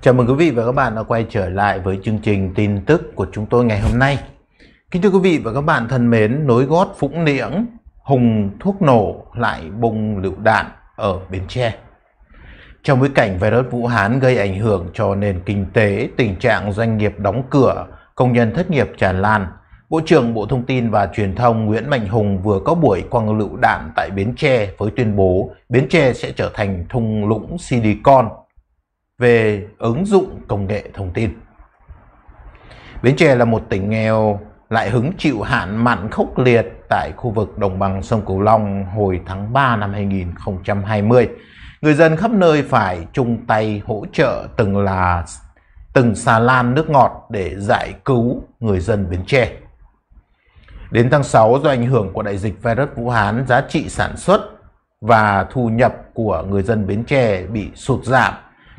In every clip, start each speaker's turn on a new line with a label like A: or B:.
A: Chào mừng quý vị và các bạn đã quay trở lại với chương trình tin tức của chúng tôi ngày hôm nay. Kính thưa quý vị và các bạn thân mến, nối gót Phũng Liễng, Hùng thuốc nổ lại bùng lựu đạn ở Bến Tre. Trong bối cảnh virus Vũ Hán gây ảnh hưởng cho nền kinh tế, tình trạng doanh nghiệp đóng cửa, công nhân thất nghiệp tràn lan, Bộ trưởng Bộ Thông tin và Truyền thông Nguyễn Mạnh Hùng vừa có buổi quăng lựu đạn tại Bến Tre với tuyên bố Bến Tre sẽ trở thành thung lũng silicon về ứng dụng công nghệ thông tin. Bến Tre là một tỉnh nghèo lại hứng chịu hạn mặn khốc liệt tại khu vực đồng bằng sông Cửu Long hồi tháng 3 năm 2020. Người dân khắp nơi phải chung tay hỗ trợ từng là từng xà lan nước ngọt để giải cứu người dân Bến Tre. Đến tháng 6 do ảnh hưởng của đại dịch virus Vũ Hán, giá trị sản xuất và thu nhập của người dân Bến Tre bị sụt giảm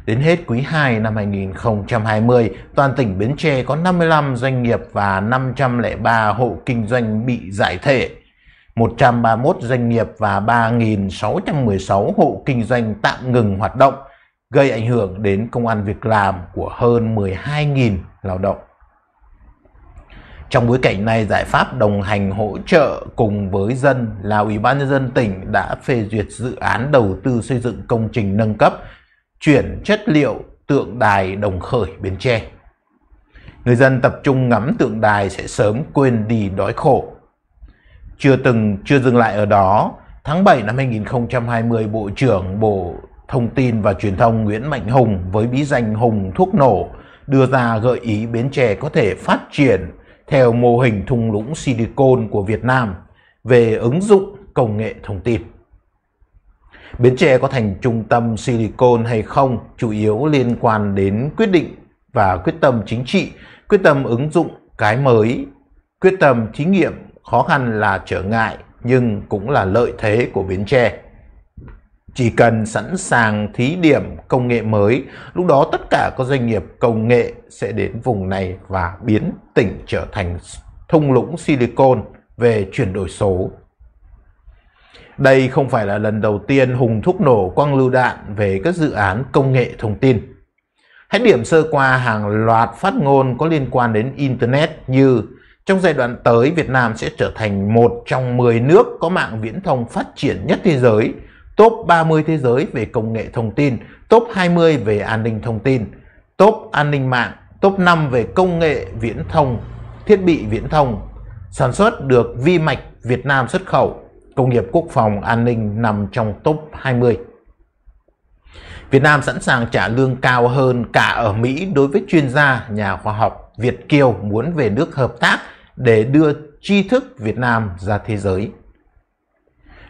A: Đến hết quý 2 năm 2020, toàn tỉnh Bến Tre có 55 doanh nghiệp và 503 hộ kinh doanh bị giải thể. 131 doanh nghiệp và 3.616 hộ kinh doanh tạm ngừng hoạt động, gây ảnh hưởng đến công an việc làm của hơn 12.000 lao động. Trong bối cảnh này, giải pháp đồng hành hỗ trợ cùng với dân là Ủy ban nhân dân tỉnh đã phê duyệt dự án đầu tư xây dựng công trình nâng cấp chuyển chất liệu tượng đài đồng khởi Bến Tre. Người dân tập trung ngắm tượng đài sẽ sớm quên đi đói khổ. Chưa từng chưa dừng lại ở đó, tháng 7 năm 2020, Bộ trưởng Bộ Thông tin và Truyền thông Nguyễn Mạnh Hùng với bí danh Hùng Thuốc Nổ đưa ra gợi ý Bến Tre có thể phát triển theo mô hình thung lũng silicon của Việt Nam về ứng dụng công nghệ thông tin. Bến Tre có thành trung tâm silicon hay không chủ yếu liên quan đến quyết định và quyết tâm chính trị, quyết tâm ứng dụng cái mới, quyết tâm thí nghiệm khó khăn là trở ngại nhưng cũng là lợi thế của Bến Tre. Chỉ cần sẵn sàng thí điểm công nghệ mới, lúc đó tất cả các doanh nghiệp công nghệ sẽ đến vùng này và biến tỉnh trở thành thung lũng silicon về chuyển đổi số đây không phải là lần đầu tiên Hùng thúc nổ quăng lưu đạn về các dự án công nghệ thông tin. Hãy điểm sơ qua hàng loạt phát ngôn có liên quan đến Internet như trong giai đoạn tới Việt Nam sẽ trở thành một trong 10 nước có mạng viễn thông phát triển nhất thế giới, top 30 thế giới về công nghệ thông tin, top 20 về an ninh thông tin, top an ninh mạng, top 5 về công nghệ viễn thông, thiết bị viễn thông, sản xuất được vi mạch Việt Nam xuất khẩu, công nghiệp quốc phòng an ninh nằm trong top 20. Việt Nam sẵn sàng trả lương cao hơn cả ở Mỹ đối với chuyên gia, nhà khoa học Việt Kiều muốn về nước hợp tác để đưa tri thức Việt Nam ra thế giới.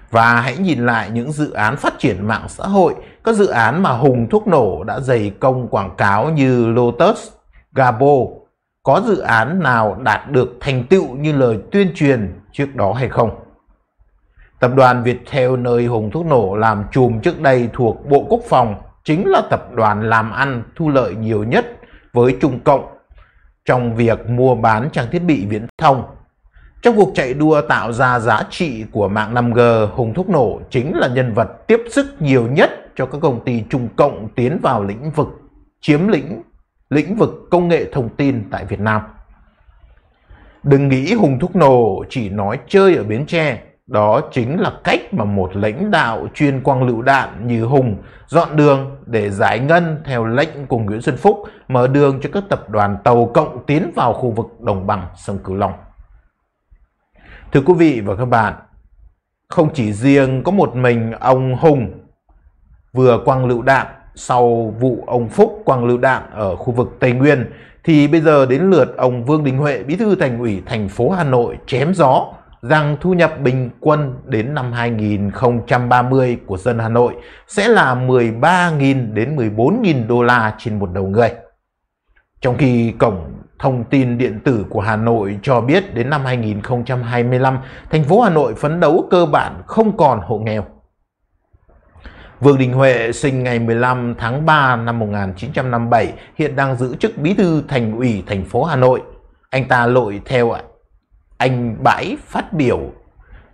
A: Và hãy nhìn lại những dự án phát triển mạng xã hội, các dự án mà Hùng Thuốc Nổ đã dày công quảng cáo như Lotus, Gabo. Có dự án nào đạt được thành tựu như lời tuyên truyền trước đó hay không? Tập đoàn Viettel nơi hùng thuốc nổ làm chùm trước đây thuộc Bộ Quốc phòng chính là tập đoàn làm ăn thu lợi nhiều nhất với Trung Cộng trong việc mua bán trang thiết bị viễn thông. Trong cuộc chạy đua tạo ra giá trị của mạng 5G, Hùng Thuốc Nổ chính là nhân vật tiếp sức nhiều nhất cho các công ty Trung Cộng tiến vào lĩnh vực chiếm lĩnh lĩnh vực công nghệ thông tin tại Việt Nam. Đừng nghĩ Hùng Thuốc Nổ chỉ nói chơi ở Bến Tre, đó chính là cách mà một lãnh đạo chuyên quang lựu đạn như Hùng dọn đường để giải ngân theo lệnh của Nguyễn Xuân Phúc mở đường cho các tập đoàn tàu cộng tiến vào khu vực đồng bằng sông Cửu Long. Thưa quý vị và các bạn, không chỉ riêng có một mình ông Hùng vừa quang lựu đạn sau vụ ông Phúc quang lựu đạn ở khu vực Tây Nguyên thì bây giờ đến lượt ông Vương Đình Huệ, bí thư thành ủy thành phố Hà Nội chém gió rằng thu nhập bình quân đến năm 2030 của dân Hà Nội sẽ là 13.000 đến 14.000 đô la trên một đầu người. Trong khi cổng thông tin điện tử của Hà Nội cho biết đến năm 2025, thành phố Hà Nội phấn đấu cơ bản không còn hộ nghèo. Vương Đình Huệ sinh ngày 15 tháng 3 năm 1957, hiện đang giữ chức bí thư thành ủy thành phố Hà Nội. Anh ta lội theo ạ anh Bãi phát biểu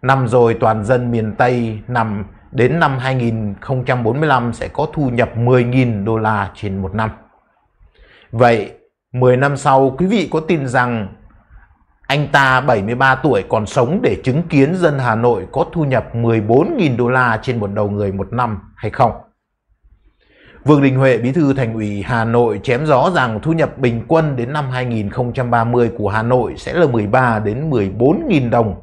A: Năm rồi toàn dân miền Tây nằm đến năm 2045 sẽ có thu nhập 10.000 đô la trên một năm. Vậy 10 năm sau quý vị có tin rằng anh ta 73 tuổi còn sống để chứng kiến dân Hà Nội có thu nhập 14.000 đô la trên một đầu người một năm hay không? Vương Đình Huệ, Bí thư Thành ủy Hà Nội chém gió rằng thu nhập bình quân đến năm 2030 của Hà Nội sẽ là 13 đến 14.000 đồng.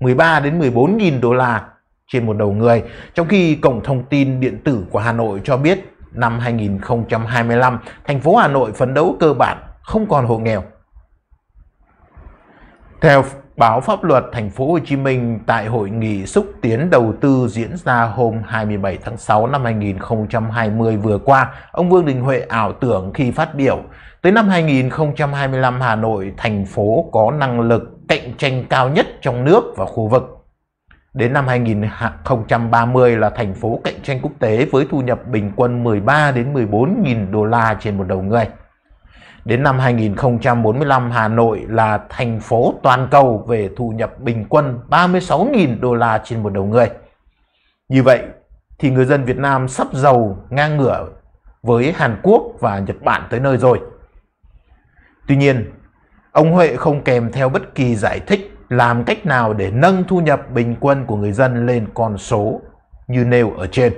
A: 13 đến 14.000 đô la trên một đầu người, trong khi cổng thông tin điện tử của Hà Nội cho biết năm 2025, thành phố Hà Nội phấn đấu cơ bản không còn hộ nghèo. Theo Báo Pháp luật Thành phố Hồ Chí Minh tại hội nghị xúc tiến đầu tư diễn ra hôm 27 tháng 6 năm 2020 vừa qua, ông Vương Đình Huệ ảo tưởng khi phát biểu, tới năm 2025 Hà Nội thành phố có năng lực cạnh tranh cao nhất trong nước và khu vực. Đến năm 2030 là thành phố cạnh tranh quốc tế với thu nhập bình quân 13 đến 14.000 đô la trên một đầu người. Đến năm 2045, Hà Nội là thành phố toàn cầu về thu nhập bình quân 36.000 đô la trên một đầu người. Như vậy thì người dân Việt Nam sắp giàu ngang ngửa với Hàn Quốc và Nhật Bản tới nơi rồi. Tuy nhiên, ông Huệ không kèm theo bất kỳ giải thích làm cách nào để nâng thu nhập bình quân của người dân lên con số như nêu ở trên.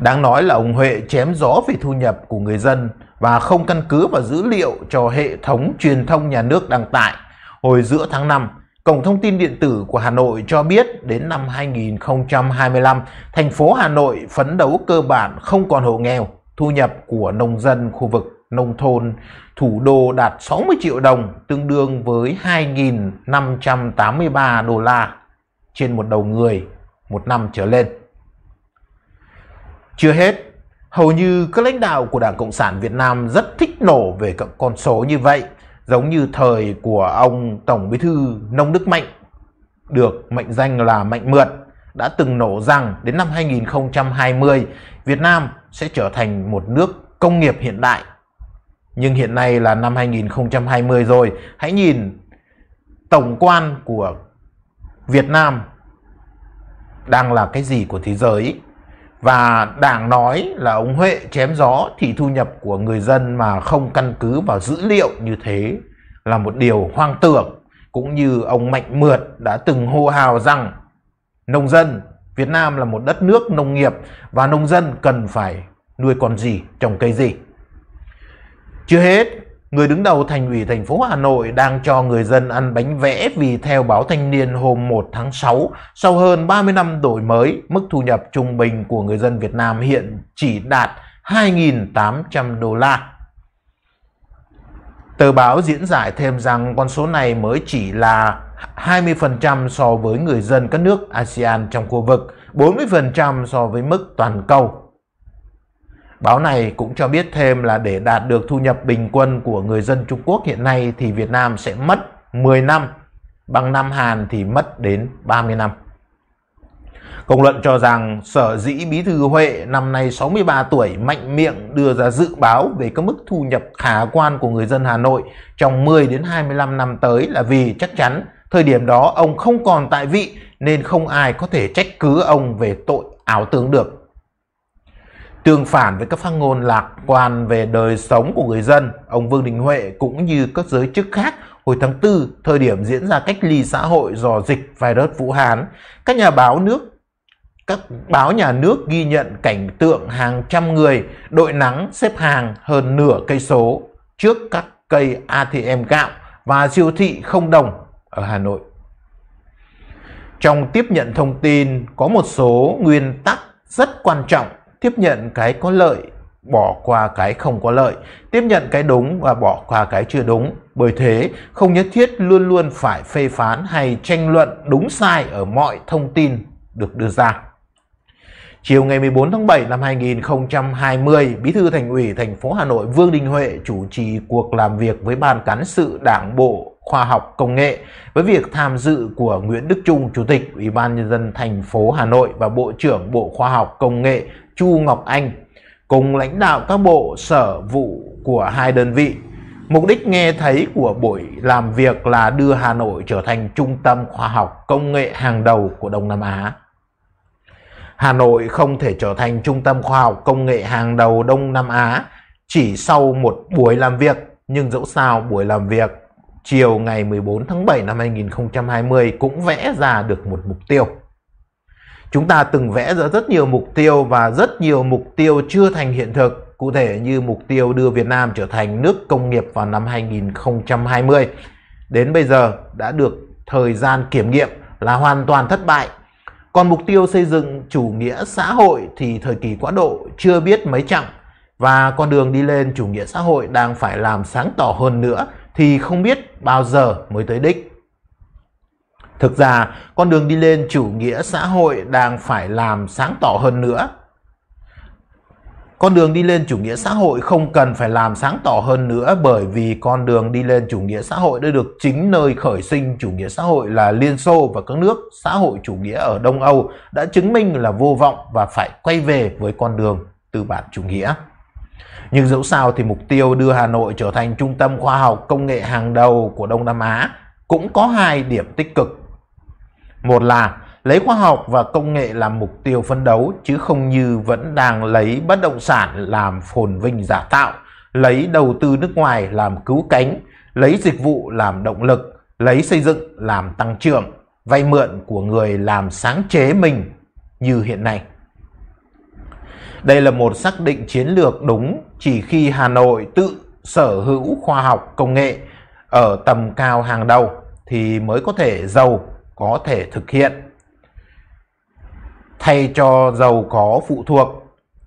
A: Đáng nói là ông Huệ chém gió về thu nhập của người dân và không căn cứ vào dữ liệu cho hệ thống truyền thông nhà nước đăng tải. Hồi giữa tháng 5, Cổng thông tin điện tử của Hà Nội cho biết đến năm 2025, thành phố Hà Nội phấn đấu cơ bản không còn hộ nghèo, thu nhập của nông dân khu vực nông thôn thủ đô đạt 60 triệu đồng, tương đương với 2.583 đô la trên một đầu người một năm trở lên. Chưa hết, Hầu như các lãnh đạo của Đảng Cộng sản Việt Nam rất thích nổ về các con số như vậy, giống như thời của ông Tổng Bí thư Nông Đức Mạnh, được mệnh danh là Mạnh Mượt, đã từng nổ rằng đến năm 2020, Việt Nam sẽ trở thành một nước công nghiệp hiện đại. Nhưng hiện nay là năm 2020 rồi, hãy nhìn tổng quan của Việt Nam đang là cái gì của thế giới và đảng nói là ông Huệ chém gió thì thu nhập của người dân mà không căn cứ vào dữ liệu như thế là một điều hoang tưởng cũng như ông Mạnh Mượt đã từng hô hào rằng nông dân Việt Nam là một đất nước nông nghiệp và nông dân cần phải nuôi con gì, trồng cây gì. Chưa hết, Người đứng đầu thành ủy thành phố Hà Nội đang cho người dân ăn bánh vẽ vì theo báo Thanh niên hôm 1 tháng 6, sau hơn 30 năm đổi mới, mức thu nhập trung bình của người dân Việt Nam hiện chỉ đạt 2.800 đô la. Tờ báo diễn giải thêm rằng con số này mới chỉ là 20% so với người dân các nước ASEAN trong khu vực, 40% so với mức toàn cầu Báo này cũng cho biết thêm là để đạt được thu nhập bình quân của người dân Trung Quốc hiện nay thì Việt Nam sẽ mất 10 năm, bằng năm Hàn thì mất đến 30 năm. Công luận cho rằng sở dĩ Bí Thư Huệ năm nay 63 tuổi mạnh miệng đưa ra dự báo về các mức thu nhập khả quan của người dân Hà Nội trong 10 đến 25 năm tới là vì chắc chắn thời điểm đó ông không còn tại vị nên không ai có thể trách cứ ông về tội ảo tưởng được tương phản với các phát ngôn lạc quan về đời sống của người dân, ông Vương Đình Huệ cũng như các giới chức khác hồi tháng 4, thời điểm diễn ra cách ly xã hội do dịch virus Vũ Hán, các nhà báo nước các báo nhà nước ghi nhận cảnh tượng hàng trăm người đội nắng xếp hàng hơn nửa cây số trước các cây ATM gạo và siêu thị không đồng ở Hà Nội. Trong tiếp nhận thông tin có một số nguyên tắc rất quan trọng tiếp nhận cái có lợi bỏ qua cái không có lợi, tiếp nhận cái đúng và bỏ qua cái chưa đúng. Bởi thế, không nhất thiết luôn luôn phải phê phán hay tranh luận đúng sai ở mọi thông tin được đưa ra. Chiều ngày 14 tháng 7 năm 2020, Bí thư Thành ủy thành phố Hà Nội Vương Đình Huệ chủ trì cuộc làm việc với Ban Cán sự Đảng Bộ Khoa học Công nghệ với việc tham dự của Nguyễn Đức Trung, Chủ tịch Ủy ban Nhân dân thành phố Hà Nội và Bộ trưởng Bộ Khoa học Công nghệ Chu Ngọc Anh cùng lãnh đạo các bộ sở vụ của hai đơn vị. Mục đích nghe thấy của buổi làm việc là đưa Hà Nội trở thành trung tâm khoa học công nghệ hàng đầu của Đông Nam Á. Hà Nội không thể trở thành trung tâm khoa học công nghệ hàng đầu Đông Nam Á chỉ sau một buổi làm việc, nhưng dẫu sao buổi làm việc chiều ngày 14 tháng 7 năm 2020 cũng vẽ ra được một mục tiêu. Chúng ta từng vẽ ra rất nhiều mục tiêu và rất nhiều mục tiêu chưa thành hiện thực, cụ thể như mục tiêu đưa Việt Nam trở thành nước công nghiệp vào năm 2020. Đến bây giờ đã được thời gian kiểm nghiệm là hoàn toàn thất bại. Còn mục tiêu xây dựng chủ nghĩa xã hội thì thời kỳ quá độ chưa biết mấy chặng và con đường đi lên chủ nghĩa xã hội đang phải làm sáng tỏ hơn nữa thì không biết bao giờ mới tới đích. Thực ra, con đường đi lên chủ nghĩa xã hội đang phải làm sáng tỏ hơn nữa. Con đường đi lên chủ nghĩa xã hội không cần phải làm sáng tỏ hơn nữa bởi vì con đường đi lên chủ nghĩa xã hội đã được chính nơi khởi sinh chủ nghĩa xã hội là Liên Xô và các nước xã hội chủ nghĩa ở Đông Âu đã chứng minh là vô vọng và phải quay về với con đường tư bản chủ nghĩa. Nhưng dẫu sao thì mục tiêu đưa Hà Nội trở thành trung tâm khoa học công nghệ hàng đầu của Đông Nam Á cũng có hai điểm tích cực một là lấy khoa học và công nghệ làm mục tiêu phấn đấu chứ không như vẫn đang lấy bất động sản làm phồn vinh giả tạo, lấy đầu tư nước ngoài làm cứu cánh, lấy dịch vụ làm động lực, lấy xây dựng làm tăng trưởng, vay mượn của người làm sáng chế mình như hiện nay. Đây là một xác định chiến lược đúng chỉ khi Hà Nội tự sở hữu khoa học công nghệ ở tầm cao hàng đầu thì mới có thể giàu có thể thực hiện thay cho giàu có phụ thuộc.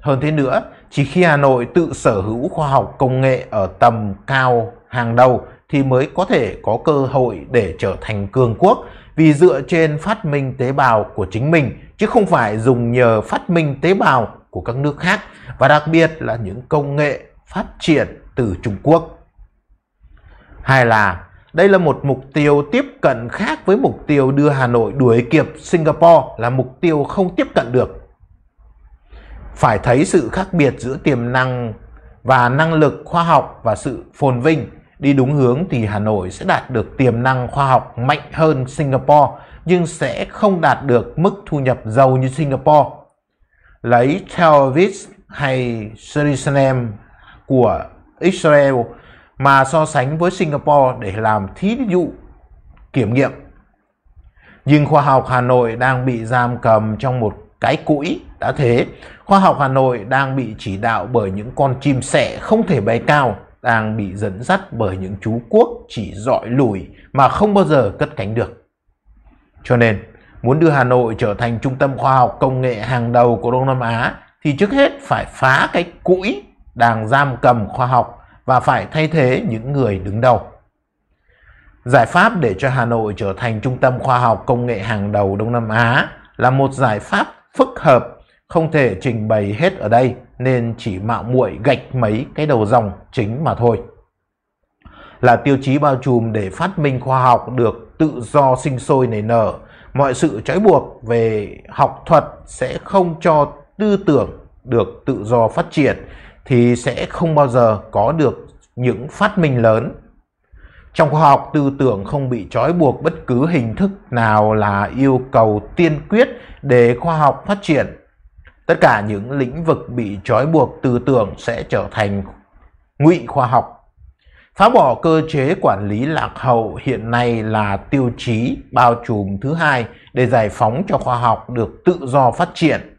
A: Hơn thế nữa, chỉ khi Hà Nội tự sở hữu khoa học công nghệ ở tầm cao hàng đầu thì mới có thể có cơ hội để trở thành cường quốc vì dựa trên phát minh tế bào của chính mình chứ không phải dùng nhờ phát minh tế bào của các nước khác và đặc biệt là những công nghệ phát triển từ Trung Quốc. Hai là đây là một mục tiêu tiếp cận khác với mục tiêu đưa Hà Nội đuổi kịp Singapore là mục tiêu không tiếp cận được. Phải thấy sự khác biệt giữa tiềm năng và năng lực khoa học và sự phồn vinh đi đúng hướng thì Hà Nội sẽ đạt được tiềm năng khoa học mạnh hơn Singapore nhưng sẽ không đạt được mức thu nhập giàu như Singapore. Lấy Tel Aviv hay Jerusalem của Israel mà so sánh với Singapore để làm thí dụ kiểm nghiệm. Nhưng khoa học Hà Nội đang bị giam cầm trong một cái cũi đã thế, khoa học Hà Nội đang bị chỉ đạo bởi những con chim sẻ không thể bay cao, đang bị dẫn dắt bởi những chú quốc chỉ dọi lùi mà không bao giờ cất cánh được. Cho nên, muốn đưa Hà Nội trở thành trung tâm khoa học công nghệ hàng đầu của Đông Nam Á thì trước hết phải phá cái cũi đang giam cầm khoa học và phải thay thế những người đứng đầu. Giải pháp để cho Hà Nội trở thành trung tâm khoa học công nghệ hàng đầu Đông Nam Á là một giải pháp phức hợp, không thể trình bày hết ở đây nên chỉ mạo muội gạch mấy cái đầu dòng chính mà thôi. Là tiêu chí bao trùm để phát minh khoa học được tự do sinh sôi nảy nở, mọi sự trói buộc về học thuật sẽ không cho tư tưởng được tự do phát triển thì sẽ không bao giờ có được những phát minh lớn. Trong khoa học, tư tưởng không bị trói buộc bất cứ hình thức nào là yêu cầu tiên quyết để khoa học phát triển. Tất cả những lĩnh vực bị trói buộc tư tưởng sẽ trở thành ngụy khoa học. Phá bỏ cơ chế quản lý lạc hậu hiện nay là tiêu chí bao trùm thứ hai để giải phóng cho khoa học được tự do phát triển.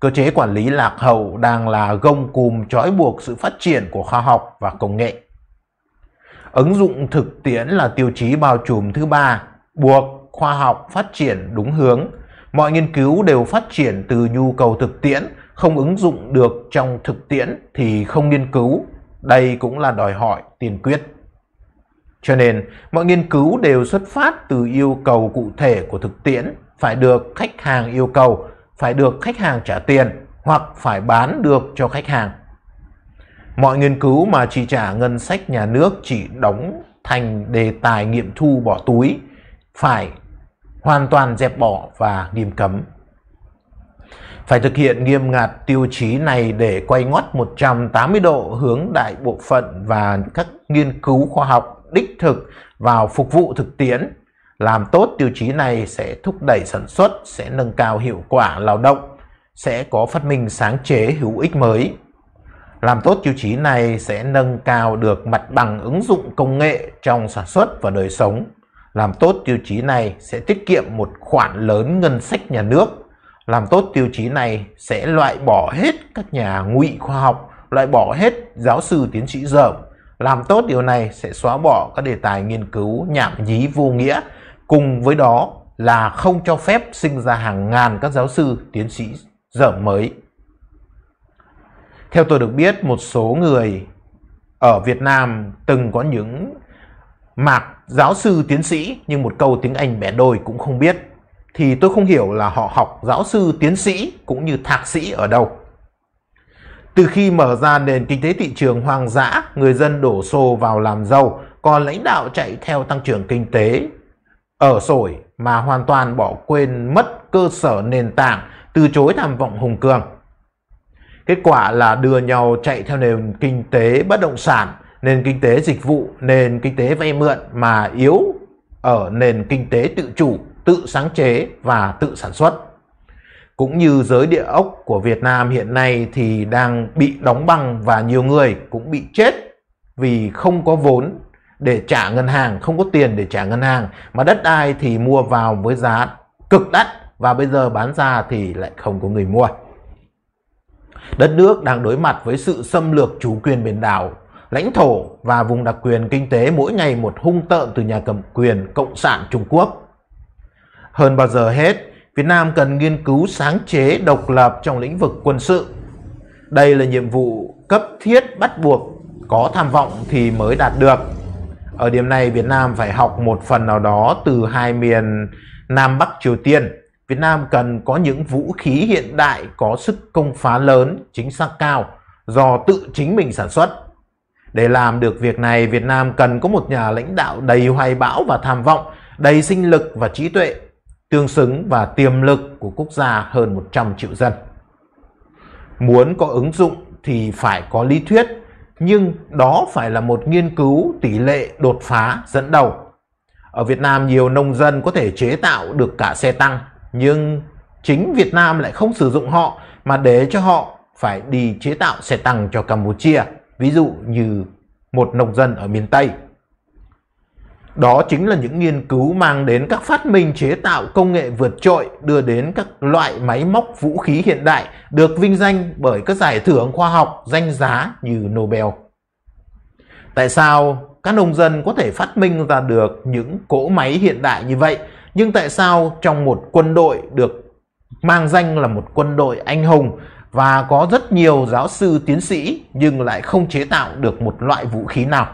A: Cơ chế quản lý lạc hậu đang là gông cùm trói buộc sự phát triển của khoa học và công nghệ. Ứng dụng thực tiễn là tiêu chí bao trùm thứ ba, buộc khoa học phát triển đúng hướng. Mọi nghiên cứu đều phát triển từ nhu cầu thực tiễn, không ứng dụng được trong thực tiễn thì không nghiên cứu. Đây cũng là đòi hỏi tiên quyết. Cho nên, mọi nghiên cứu đều xuất phát từ yêu cầu cụ thể của thực tiễn phải được khách hàng yêu cầu phải được khách hàng trả tiền hoặc phải bán được cho khách hàng. Mọi nghiên cứu mà chi trả ngân sách nhà nước chỉ đóng thành đề tài nghiệm thu bỏ túi phải hoàn toàn dẹp bỏ và nghiêm cấm. Phải thực hiện nghiêm ngặt tiêu chí này để quay ngoắt 180 độ hướng đại bộ phận và các nghiên cứu khoa học đích thực vào phục vụ thực tiễn làm tốt tiêu chí này sẽ thúc đẩy sản xuất, sẽ nâng cao hiệu quả lao động, sẽ có phát minh sáng chế hữu ích mới. Làm tốt tiêu chí này sẽ nâng cao được mặt bằng ứng dụng công nghệ trong sản xuất và đời sống. Làm tốt tiêu chí này sẽ tiết kiệm một khoản lớn ngân sách nhà nước. Làm tốt tiêu chí này sẽ loại bỏ hết các nhà ngụy khoa học, loại bỏ hết giáo sư tiến sĩ dởm. Làm tốt điều này sẽ xóa bỏ các đề tài nghiên cứu nhảm nhí vô nghĩa Cùng với đó là không cho phép sinh ra hàng ngàn các giáo sư, tiến sĩ dở mới. Theo tôi được biết, một số người ở Việt Nam từng có những mạc giáo sư, tiến sĩ nhưng một câu tiếng Anh bẻ đôi cũng không biết. Thì tôi không hiểu là họ học giáo sư, tiến sĩ cũng như thạc sĩ ở đâu. Từ khi mở ra nền kinh tế thị trường hoang dã, người dân đổ xô vào làm giàu, còn lãnh đạo chạy theo tăng trưởng kinh tế ở sổi mà hoàn toàn bỏ quên mất cơ sở nền tảng, từ chối tham vọng hùng cường. Kết quả là đưa nhau chạy theo nền kinh tế bất động sản, nền kinh tế dịch vụ, nền kinh tế vay mượn mà yếu ở nền kinh tế tự chủ, tự sáng chế và tự sản xuất. Cũng như giới địa ốc của Việt Nam hiện nay thì đang bị đóng băng và nhiều người cũng bị chết vì không có vốn để trả ngân hàng không có tiền để trả ngân hàng mà đất đai thì mua vào với giá cực đắt và bây giờ bán ra thì lại không có người mua đất nước đang đối mặt với sự xâm lược chủ quyền biển đảo lãnh thổ và vùng đặc quyền kinh tế mỗi ngày một hung tợn từ nhà cầm quyền cộng sản trung quốc hơn bao giờ hết việt nam cần nghiên cứu sáng chế độc lập trong lĩnh vực quân sự đây là nhiệm vụ cấp thiết bắt buộc có tham vọng thì mới đạt được ở điểm này Việt Nam phải học một phần nào đó từ hai miền Nam Bắc Triều Tiên. Việt Nam cần có những vũ khí hiện đại có sức công phá lớn, chính xác cao do tự chính mình sản xuất. Để làm được việc này, Việt Nam cần có một nhà lãnh đạo đầy hoài bão và tham vọng, đầy sinh lực và trí tuệ, tương xứng và tiềm lực của quốc gia hơn 100 triệu dân. Muốn có ứng dụng thì phải có lý thuyết nhưng đó phải là một nghiên cứu tỷ lệ đột phá dẫn đầu. Ở Việt Nam nhiều nông dân có thể chế tạo được cả xe tăng, nhưng chính Việt Nam lại không sử dụng họ mà để cho họ phải đi chế tạo xe tăng cho Campuchia, ví dụ như một nông dân ở miền Tây. Đó chính là những nghiên cứu mang đến các phát minh chế tạo công nghệ vượt trội, đưa đến các loại máy móc vũ khí hiện đại được vinh danh bởi các giải thưởng khoa học danh giá như Nobel. Tại sao các nông dân có thể phát minh ra được những cỗ máy hiện đại như vậy, nhưng tại sao trong một quân đội được mang danh là một quân đội anh hùng và có rất nhiều giáo sư tiến sĩ nhưng lại không chế tạo được một loại vũ khí nào?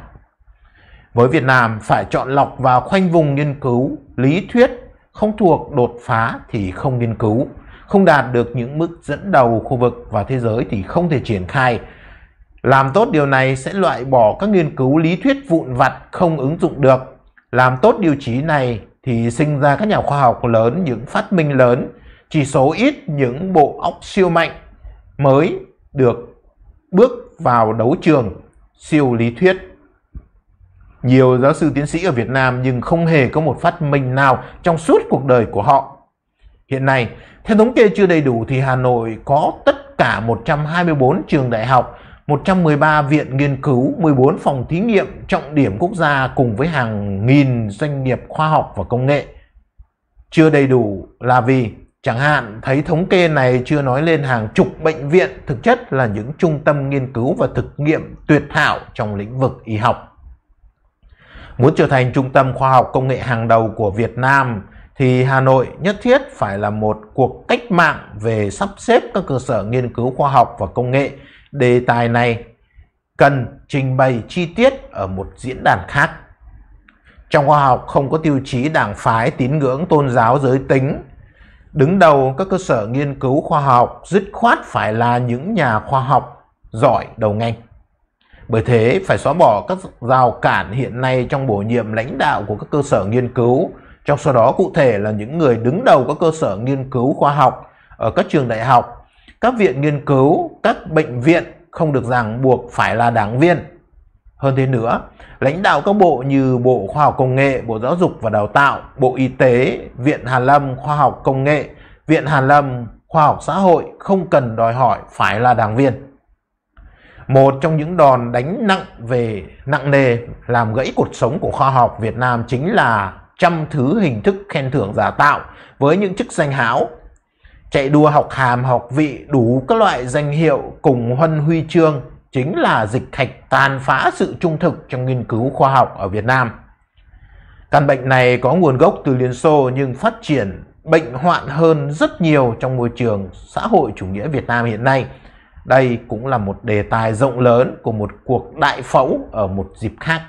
A: với Việt Nam phải chọn lọc và khoanh vùng nghiên cứu lý thuyết không thuộc đột phá thì không nghiên cứu không đạt được những mức dẫn đầu khu vực và thế giới thì không thể triển khai làm tốt điều này sẽ loại bỏ các nghiên cứu lý thuyết vụn vặt không ứng dụng được làm tốt điều trí này thì sinh ra các nhà khoa học lớn những phát minh lớn chỉ số ít những bộ óc siêu mạnh mới được bước vào đấu trường siêu lý thuyết nhiều giáo sư tiến sĩ ở Việt Nam nhưng không hề có một phát minh nào trong suốt cuộc đời của họ. Hiện nay, theo thống kê chưa đầy đủ thì Hà Nội có tất cả 124 trường đại học, 113 viện nghiên cứu, 14 phòng thí nghiệm trọng điểm quốc gia cùng với hàng nghìn doanh nghiệp khoa học và công nghệ. Chưa đầy đủ là vì chẳng hạn thấy thống kê này chưa nói lên hàng chục bệnh viện thực chất là những trung tâm nghiên cứu và thực nghiệm tuyệt hảo trong lĩnh vực y học. Muốn trở thành trung tâm khoa học công nghệ hàng đầu của Việt Nam thì Hà Nội nhất thiết phải là một cuộc cách mạng về sắp xếp các cơ sở nghiên cứu khoa học và công nghệ. Đề tài này cần trình bày chi tiết ở một diễn đàn khác. Trong khoa học không có tiêu chí đảng phái, tín ngưỡng, tôn giáo, giới tính. Đứng đầu các cơ sở nghiên cứu khoa học dứt khoát phải là những nhà khoa học giỏi đầu ngành. Bởi thế, phải xóa bỏ các rào cản hiện nay trong bổ nhiệm lãnh đạo của các cơ sở nghiên cứu, trong số đó cụ thể là những người đứng đầu các cơ sở nghiên cứu khoa học ở các trường đại học, các viện nghiên cứu, các bệnh viện không được ràng buộc phải là đảng viên. Hơn thế nữa, lãnh đạo các bộ như Bộ Khoa học Công nghệ, Bộ Giáo dục và Đào tạo, Bộ Y tế, Viện Hàn Lâm Khoa học Công nghệ, Viện Hàn Lâm Khoa học Xã hội không cần đòi hỏi phải là đảng viên. Một trong những đòn đánh nặng về nặng nề làm gãy cuộc sống của khoa học Việt Nam chính là trăm thứ hình thức khen thưởng giả tạo với những chức danh hão chạy đua học hàm học vị đủ các loại danh hiệu cùng huân huy chương chính là dịch thạch tàn phá sự trung thực trong nghiên cứu khoa học ở Việt Nam. Căn bệnh này có nguồn gốc từ Liên Xô nhưng phát triển bệnh hoạn hơn rất nhiều trong môi trường xã hội chủ nghĩa Việt Nam hiện nay. Đây cũng là một đề tài rộng lớn của một cuộc đại phẫu ở một dịp khác.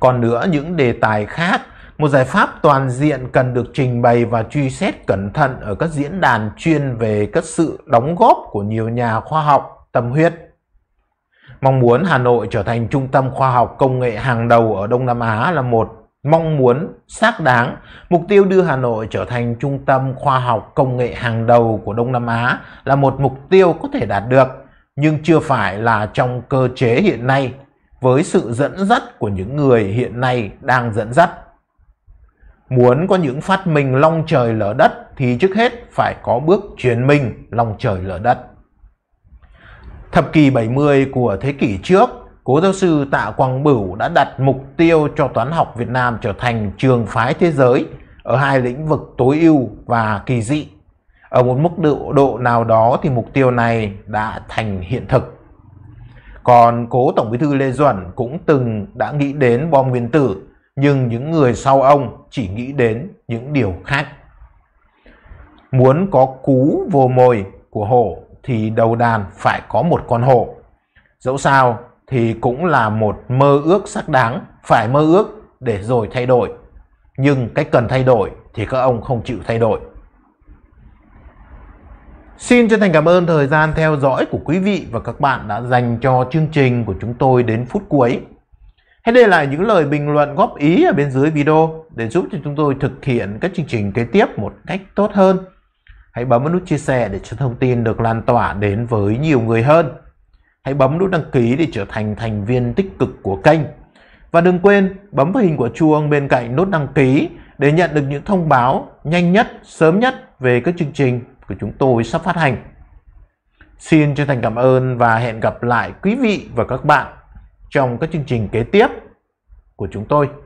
A: Còn nữa những đề tài khác, một giải pháp toàn diện cần được trình bày và truy xét cẩn thận ở các diễn đàn chuyên về các sự đóng góp của nhiều nhà khoa học tâm huyết. Mong muốn Hà Nội trở thành trung tâm khoa học công nghệ hàng đầu ở Đông Nam Á là một mong muốn xác đáng mục tiêu đưa Hà Nội trở thành trung tâm khoa học công nghệ hàng đầu của Đông Nam Á là một mục tiêu có thể đạt được nhưng chưa phải là trong cơ chế hiện nay với sự dẫn dắt của những người hiện nay đang dẫn dắt. Muốn có những phát minh long trời lở đất thì trước hết phải có bước chuyển mình long trời lở đất. Thập kỷ 70 của thế kỷ trước Cố giáo sư Tạ Quang Bửu đã đặt mục tiêu cho toán học Việt Nam trở thành trường phái thế giới ở hai lĩnh vực tối ưu và kỳ dị. Ở một mức độ, độ nào đó thì mục tiêu này đã thành hiện thực. Còn cố Tổng Bí thư Lê Duẩn cũng từng đã nghĩ đến bom nguyên tử, nhưng những người sau ông chỉ nghĩ đến những điều khác. Muốn có cú vô mồi của hổ thì đầu đàn phải có một con hổ. Dẫu sao thì cũng là một mơ ước xác đáng, phải mơ ước để rồi thay đổi. Nhưng cái cần thay đổi thì các ông không chịu thay đổi. Xin chân thành cảm ơn thời gian theo dõi của quý vị và các bạn đã dành cho chương trình của chúng tôi đến phút cuối. Hãy để lại những lời bình luận góp ý ở bên dưới video để giúp cho chúng tôi thực hiện các chương trình kế tiếp một cách tốt hơn. Hãy bấm nút chia sẻ để cho thông tin được lan tỏa đến với nhiều người hơn. Hãy bấm nút đăng ký để trở thành thành viên tích cực của kênh. Và đừng quên bấm vào hình của chuông bên cạnh nút đăng ký để nhận được những thông báo nhanh nhất, sớm nhất về các chương trình của chúng tôi sắp phát hành. Xin chân thành cảm ơn và hẹn gặp lại quý vị và các bạn trong các chương trình kế tiếp của chúng tôi.